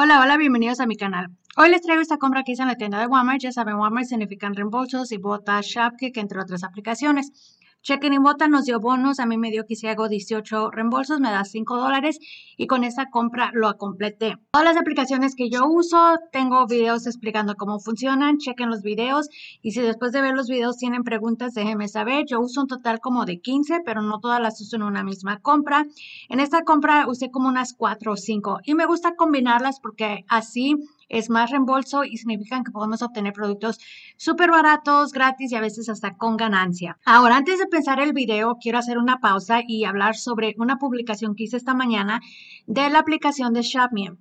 Hola, hola, bienvenidos a mi canal. Hoy les traigo esta compra que hice en la tienda de Walmart. Ya saben, Walmart significan reembolsos y botas, Shopkick, entre otras aplicaciones. Chequen y Bota nos dio bonos, a mí me dio que si hago 18 reembolsos me da 5 dólares y con esa compra lo completé. Todas las aplicaciones que yo uso, tengo videos explicando cómo funcionan, chequen los videos y si después de ver los videos tienen preguntas, déjenme saber. Yo uso un total como de 15, pero no todas las uso en una misma compra. En esta compra usé como unas 4 o 5 y me gusta combinarlas porque así es más reembolso y significan que podemos obtener productos súper baratos, gratis y a veces hasta con ganancia. Ahora, antes de empezar el video, quiero hacer una pausa y hablar sobre una publicación que hice esta mañana de la aplicación de Shopmium.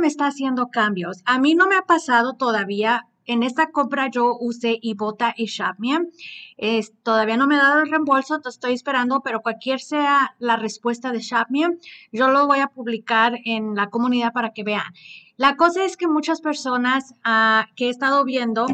me está haciendo cambios. A mí no me ha pasado todavía en esta compra yo usé Ibota y Shapmiam. Es todavía no me ha dado el reembolso, te estoy esperando, pero cualquier sea la respuesta de Shapmiam, yo lo voy a publicar en la comunidad para que vean. La cosa es que muchas personas ah, que he estado viendo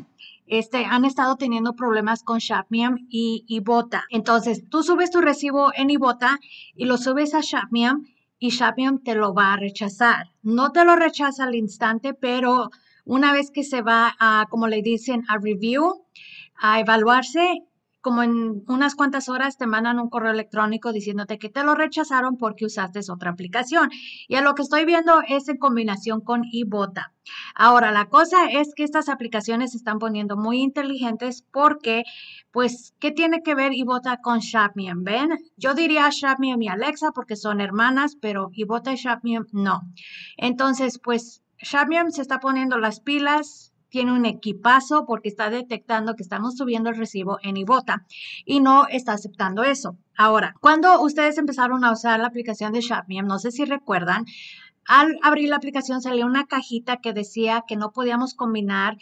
este, han estado teniendo problemas con Shapmiam y Ibota. Entonces, tú subes tu recibo en Ibota y lo subes a Shapmiam y Shapmiam te lo va a rechazar. No te lo rechaza al instante, pero una vez que se va a, como le dicen, a review, a evaluarse, como en unas cuantas horas te mandan un correo electrónico diciéndote que te lo rechazaron porque usaste otra aplicación. Y a lo que estoy viendo es en combinación con iBota. Ahora, la cosa es que estas aplicaciones se están poniendo muy inteligentes porque, pues, ¿qué tiene que ver iBota con Shopmium? ¿Ven? Yo diría Shopmium y Alexa porque son hermanas, pero iBota y Shopmium no. Entonces, pues, Shamiam se está poniendo las pilas, tiene un equipazo porque está detectando que estamos subiendo el recibo en Ibota y no está aceptando eso. Ahora, cuando ustedes empezaron a usar la aplicación de Shamiam, no sé si recuerdan, al abrir la aplicación salió una cajita que decía que no podíamos combinar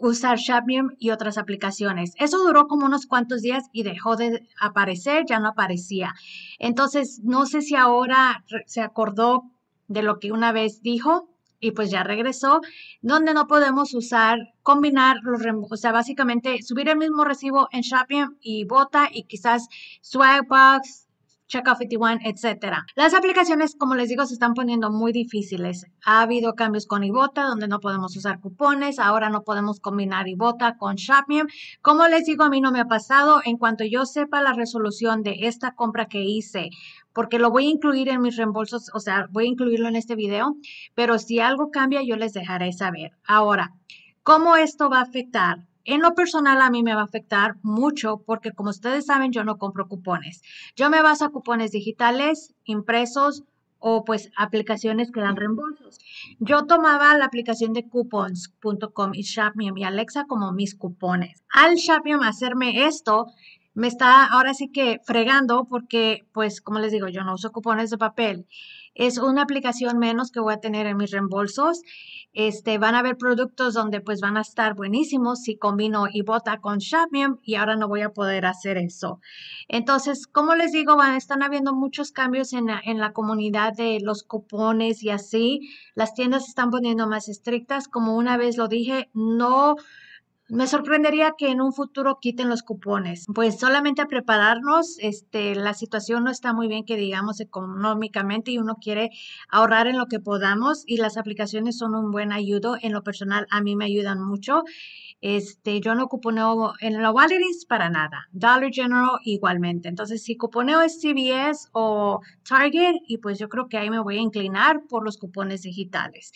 usar Shabmium y otras aplicaciones. Eso duró como unos cuantos días y dejó de aparecer, ya no aparecía. Entonces, no sé si ahora se acordó de lo que una vez dijo y pues ya regresó, donde no podemos usar, combinar los o sea, básicamente subir el mismo recibo en Shopping y Bota y quizás Swagbox, Checkout 51, etcétera. Las aplicaciones, como les digo, se están poniendo muy difíciles. Ha habido cambios con Ibota, donde no podemos usar cupones, ahora no podemos combinar Ibota con Shopmium. Como les digo, a mí no me ha pasado. En cuanto yo sepa la resolución de esta compra que hice, porque lo voy a incluir en mis reembolsos, o sea, voy a incluirlo en este video, pero si algo cambia, yo les dejaré saber. Ahora, ¿cómo esto va a afectar? En lo personal a mí me va a afectar mucho porque como ustedes saben yo no compro cupones. Yo me baso a cupones digitales, impresos o pues aplicaciones que dan reembolsos. Yo tomaba la aplicación de coupons.com y Shopmium y Alexa como mis cupones. Al Shopmium hacerme esto me está ahora sí que fregando porque pues como les digo yo no uso cupones de papel es una aplicación menos que voy a tener en mis reembolsos. Este, van a haber productos donde pues van a estar buenísimos si combino Ibota con Shopmium y ahora no voy a poder hacer eso. Entonces, como les digo, van, ah, están habiendo muchos cambios en la, en la comunidad de los cupones y así. Las tiendas están poniendo más estrictas. Como una vez lo dije, no me sorprendería que en un futuro quiten los cupones. Pues solamente a prepararnos, este, la situación no está muy bien que digamos económicamente y uno quiere ahorrar en lo que podamos y las aplicaciones son un buen ayudo. En lo personal a mí me ayudan mucho. Este, yo no cuponeo en la wallet para nada. Dollar General igualmente. Entonces, si cuponeo es CVS o Target, y pues yo creo que ahí me voy a inclinar por los cupones digitales.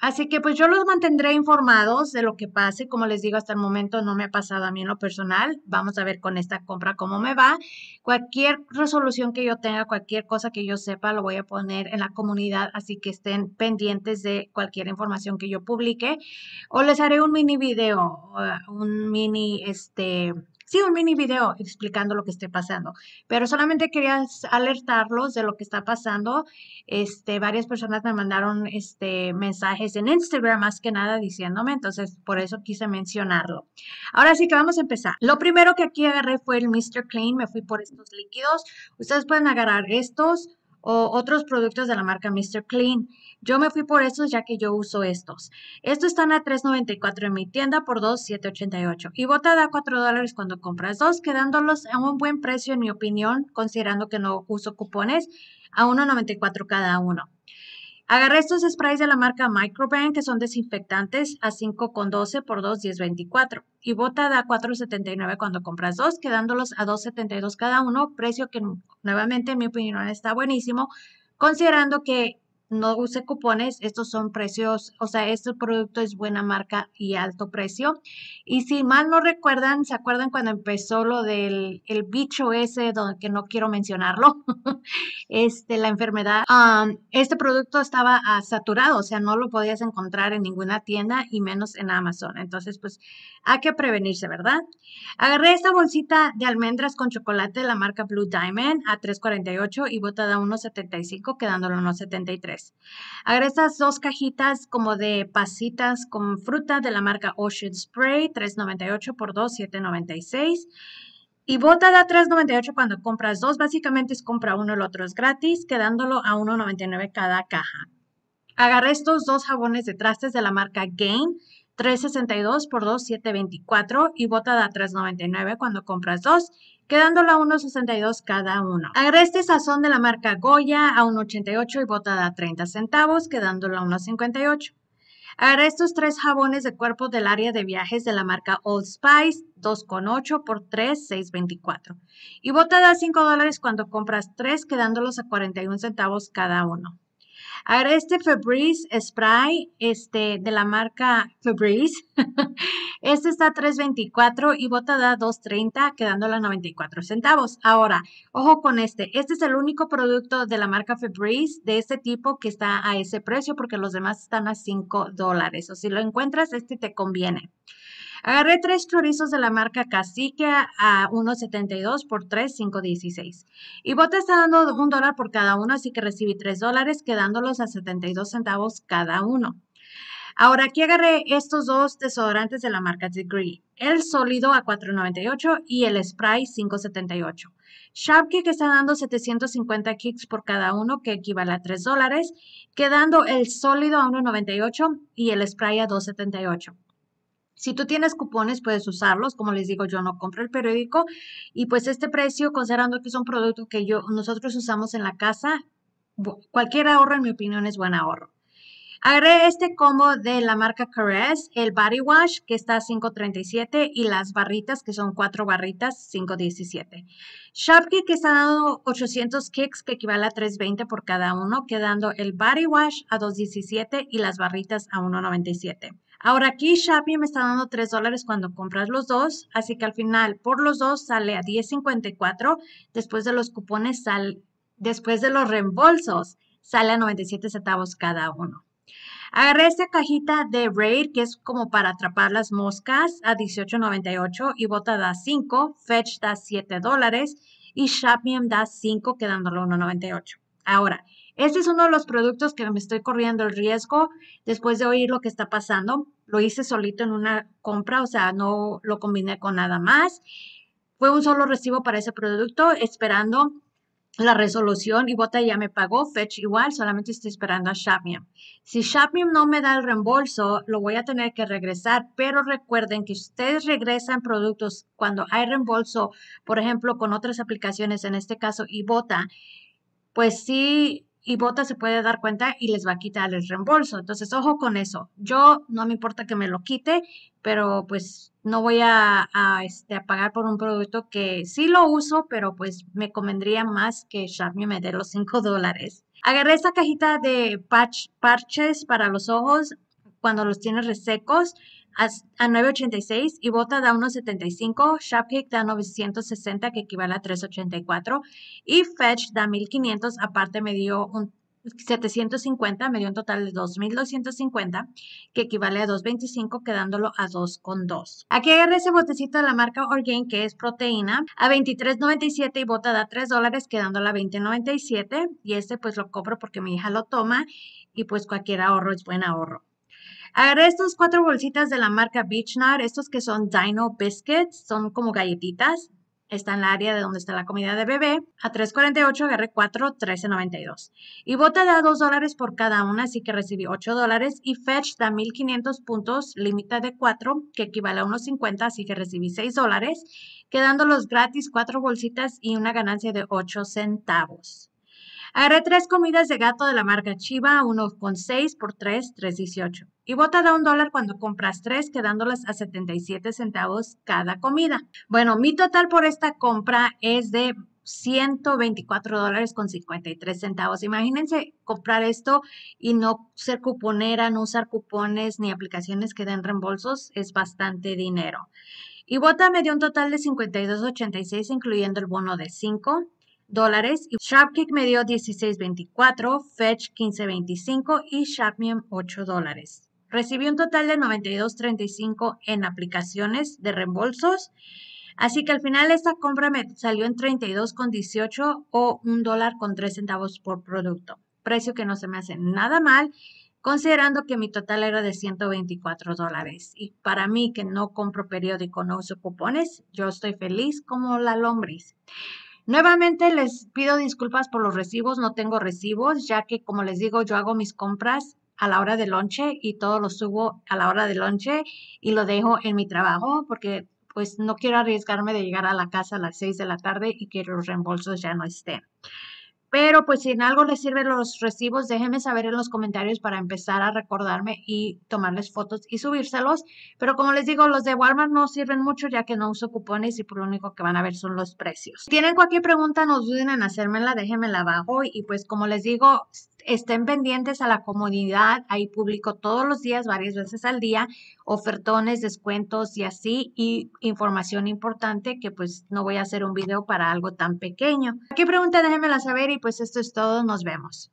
Así que pues yo los mantendré informados de lo que pase. Como les digo, hasta el momento no me ha pasado a mí en lo personal. Vamos a ver con esta compra cómo me va. Cualquier resolución que yo tenga, cualquier cosa que yo sepa, lo voy a poner en la comunidad. Así que estén pendientes de cualquier información que yo publique. O les haré un mini video, un mini, este, sí, un mini video explicando lo que esté pasando. Pero solamente quería alertarlos de lo que está pasando. Este, varias personas me mandaron este, mensajes en Instagram más que nada diciéndome, entonces por eso quise mencionarlo. Ahora sí que vamos a empezar. Lo primero que aquí agarré fue el Mr. Clean, me fui por estos líquidos. Ustedes pueden agarrar estos o otros productos de la marca Mr. Clean. Yo me fui por estos ya que yo uso estos. Estos están a $3.94 en mi tienda por $2.788 y Bota da $4 dólares cuando compras dos, quedándolos a un buen precio en mi opinión, considerando que no uso cupones, a $1.94 cada uno. Agarré estos sprays de la marca Microbank, que son desinfectantes a 5,12 por 2, 10, 24. Y Bota da 4,79 cuando compras dos, quedándolos a 2,72 cada uno, precio que nuevamente en mi opinión está buenísimo, considerando que no use cupones, estos son precios, o sea, este producto es buena marca y alto precio. Y si mal no recuerdan, ¿se acuerdan cuando empezó lo del bicho ese, donde, que no quiero mencionarlo, este, la enfermedad? este producto estaba ah, saturado, o sea, no lo podías encontrar en ninguna tienda y menos en Amazon. Entonces, pues hay que prevenirse, ¿verdad? Agarré esta bolsita de almendras con chocolate de la marca Blue Diamond a 3.48 y botada a 1.75, quedándolo en 1.73 dólares. estas dos cajitas como de pasitas con fruta de la marca Ocean Spray, 3.98 por 2.796. Y bota da 3.98 cuando compras dos, básicamente es compra uno, el otro es gratis, quedándolo a 1.99 cada caja. Agarré estos dos jabones de trastes de la marca Gain, 3.62 por 2.724 y bota da 3.99 cuando compras dos quedándolo a 1.62 cada uno. este Sazón de la marca Goya a 1.88 y botada a 30 centavos, quedándolo a 1.58. Agarré estos tres jabones de cuerpo del área de viajes de la marca Old Spice, 2,8 por 3, 6,24. Y bota a 5 dólares cuando compras 3, quedándolos a 41 centavos cada uno. Ahora este Febreze Spray este, de la marca Febreze, este está a 3.24 y Bota da 2.30 quedándolo a 94 centavos. Ahora, ojo con este, este es el único producto de la marca Febreze de este tipo que está a ese precio porque los demás están a 5 dólares. O si lo encuentras, este te conviene. Agarré tres chorizos de la marca Cacique a 1.72 por $3.516. Y Bota está dando un dólar por cada uno, así que recibí tres dólares, quedándolos a 72 centavos cada uno. Ahora aquí agarré estos dos desodorantes de la marca Degree, el sólido a 4.98 y el spray 5.78. que está dando 750 kicks por cada uno, que equivale a 3 dólares, quedando el sólido a 1.98 y el spray a 2.78. Si tú tienes cupones, puedes usarlos. Como les digo, yo no compro el periódico. Y pues este precio, considerando que es un producto que yo, nosotros usamos en la casa, cualquier ahorro, en mi opinión, es buen ahorro. Agregué este combo de la marca Caress, el Body Wash, que está a 5.37, y las barritas, que son cuatro barritas, 5.17. Shopkick, que está dando 800 kicks, que equivale a 3.20 por cada uno, quedando el Body Wash a 2.17 y las barritas a 1.97. Ahora aquí Shopee me está dando 3 dólares cuando compras los dos, así que al final por los dos sale a 10.54, después de los cupones después de los reembolsos sale a 97 centavos cada uno. Agarré esta cajita de Raid, que es como para atrapar las moscas, a $18.98 y Bota da 5, Fetch da 7 dólares y Shopee da 5, quedándolo 1.98. Ahora, este es uno de los productos que me estoy corriendo el riesgo después de oír lo que está pasando. Lo hice solito en una compra, o sea, no lo combiné con nada más. Fue un solo recibo para ese producto, esperando la resolución y Bota ya me pagó, Fetch igual, solamente estoy esperando a Shapmium. Si Shopmium no me da el reembolso, lo voy a tener que regresar, pero recuerden que ustedes regresan productos cuando hay reembolso, por ejemplo, con otras aplicaciones, en este caso y BOTA, pues sí y Bota se puede dar cuenta y les va a quitar el reembolso. Entonces, ojo con eso. Yo no me importa que me lo quite, pero pues no voy a, este, pagar por un producto que sí lo uso, pero pues me convendría más que Charmy me dé los 5 dólares. Agarré esta cajita de parches para los ojos cuando los tienes resecos a, 9.86 y Bota da 1.75, Shopkick da 960 que equivale a 3.84 y Fetch da 1.500, aparte me dio un 750, me dio un total de 2.250, que equivale a 2.25, quedándolo a 2.2. Aquí agarré ese botecito de la marca Orgain, que es proteína, a 23.97 y bota da 3 dólares, quedándolo a 20.97. Y este pues lo compro porque mi hija lo toma y pues cualquier ahorro es buen ahorro. Agarré estas cuatro bolsitas de la marca Beach estos que son Dino Biscuits, son como galletitas. Está en la área de donde está la comida de bebé. A 3.48 agarré 4, 13.92. Y Bota da 2 dólares por cada una, así que recibí 8 dólares. Y Fetch da 1.500 puntos, límite de 4, que equivale a unos 50, así que recibí 6 dólares, quedándolos gratis cuatro bolsitas y una ganancia de 8 centavos. Agarré tres comidas de gato de la marca Chiva, 1.6 con por 3, 3.18. Y bota da un dólar cuando compras tres, quedándolas a 77 centavos cada comida. Bueno, mi total por esta compra es de 124 dólares con 53 centavos. Imagínense comprar esto y no ser cuponera, no usar cupones ni aplicaciones que den reembolsos, es bastante dinero. Y Bota me dio un total de 52.86, incluyendo el bono de 5 dólares y Sharpkick me dio 16.24, Fetch 15.25 y Shopmium 8 dólares. Recibí un total de 92.35 en aplicaciones de reembolsos. Así que al final esta compra me salió en 32.18 o un dólar con 3 centavos por producto. Precio que no se me hace nada mal considerando que mi total era de 124 dólares. Y para mí que no compro periódico, no uso cupones, yo estoy feliz como la lombriz. Nuevamente les pido disculpas por los recibos, no tengo recibos, ya que como les digo, yo hago mis compras a la hora de lonche y todo lo subo a la hora de lonche y lo dejo en mi trabajo porque pues no quiero arriesgarme de llegar a la casa a las 6 de la tarde y que los reembolsos ya no estén. Pero pues si en algo les sirven los recibos, déjenme saber en los comentarios para empezar a recordarme y tomarles fotos y subírselos. Pero como les digo, los de Walmart no sirven mucho ya que no uso cupones y por lo único que van a ver son los precios. tienen cualquier pregunta, no duden en hacérmela, déjenmela abajo y pues como les digo, estén pendientes a la comunidad. Ahí publico todos los días, varias veces al día, ofertones, descuentos y así, y información importante que pues no voy a hacer un video para algo tan pequeño. ¿Qué pregunta? Déjenmela saber y pues esto es todo. Nos vemos.